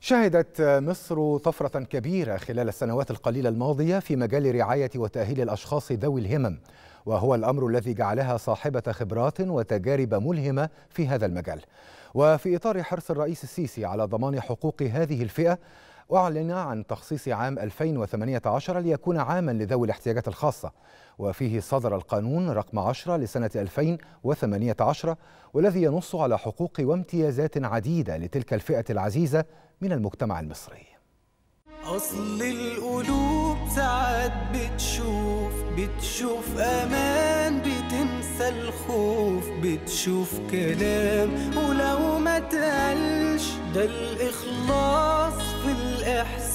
شهدت مصر طفرة كبيرة خلال السنوات القليلة الماضية في مجال رعاية وتأهيل الأشخاص ذوي الهمم وهو الأمر الذي جعلها صاحبة خبرات وتجارب ملهمة في هذا المجال وفي إطار حرص الرئيس السيسي على ضمان حقوق هذه الفئة أعلن عن تخصيص عام 2018 ليكون عاما لذوي الاحتياجات الخاصة وفيه صدر القانون رقم 10 لسنة 2018 والذي ينص على حقوق وامتيازات عديدة لتلك الفئة العزيزة من المجتمع المصري أصل القلوب ساعات بتشوف بتشوف أمان بتنسى الخوف بتشوف كلام ولو ما تقلش ده الإخلاص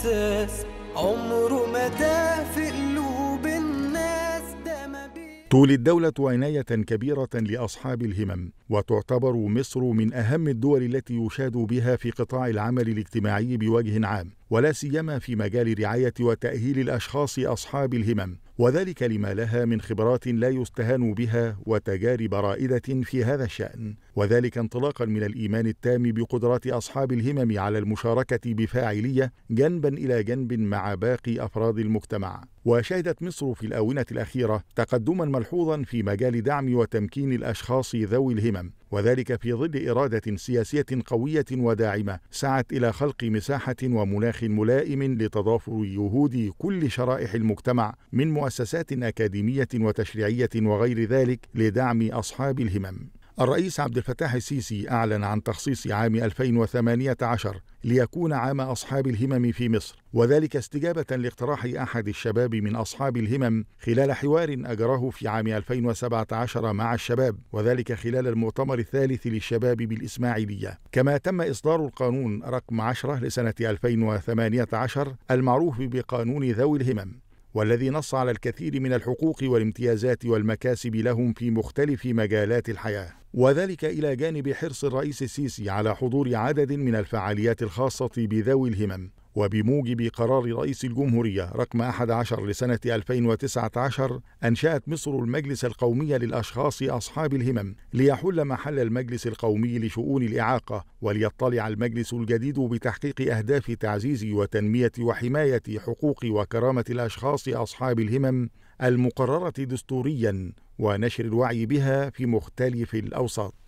الاحساس عمره ما في قلوب الناس ده ما تولي الدولة عناية كبيرة لأصحاب الهمم، وتعتبر مصر من أهم الدول التي يشاد بها في قطاع العمل الاجتماعي بوجه عام، ولا سيما في مجال رعاية وتأهيل الأشخاص أصحاب الهمم، وذلك لما لها من خبرات لا يستهان بها وتجارب رائده في هذا الشان وذلك انطلاقا من الايمان التام بقدرات اصحاب الهمم على المشاركه بفاعليه جنبا الى جنب مع باقي افراد المجتمع وشهدت مصر في الآونة الأخيرة تقدما ملحوظا في مجال دعم وتمكين الأشخاص ذوي الهمم وذلك في ظل إرادة سياسية قوية وداعمة سعت إلى خلق مساحة ومناخ ملائم لتضافر جهود كل شرائح المجتمع من مؤسسات أكاديمية وتشريعية وغير ذلك لدعم أصحاب الهمم الرئيس عبد الفتاح السيسي أعلن عن تخصيص عام 2018 ليكون عام أصحاب الهمم في مصر، وذلك استجابة لاقتراح أحد الشباب من أصحاب الهمم خلال حوار أجراه في عام 2017 مع الشباب، وذلك خلال المؤتمر الثالث للشباب بالإسماعيلية، كما تم إصدار القانون رقم 10 لسنة 2018 المعروف بقانون ذوي الهمم، والذي نص على الكثير من الحقوق والامتيازات والمكاسب لهم في مختلف مجالات الحياه وذلك إلى جانب حرص الرئيس السيسي على حضور عدد من الفعاليات الخاصة بذوي الهمم وبموجب قرار رئيس الجمهورية رقم 11 لسنة 2019 أنشأت مصر المجلس القومي للأشخاص أصحاب الهمم ليحل محل المجلس القومي لشؤون الإعاقة وليطلع المجلس الجديد بتحقيق أهداف تعزيز وتنمية وحماية حقوق وكرامة الأشخاص أصحاب الهمم المقررة دستوريا ونشر الوعي بها في مختلف الأوساط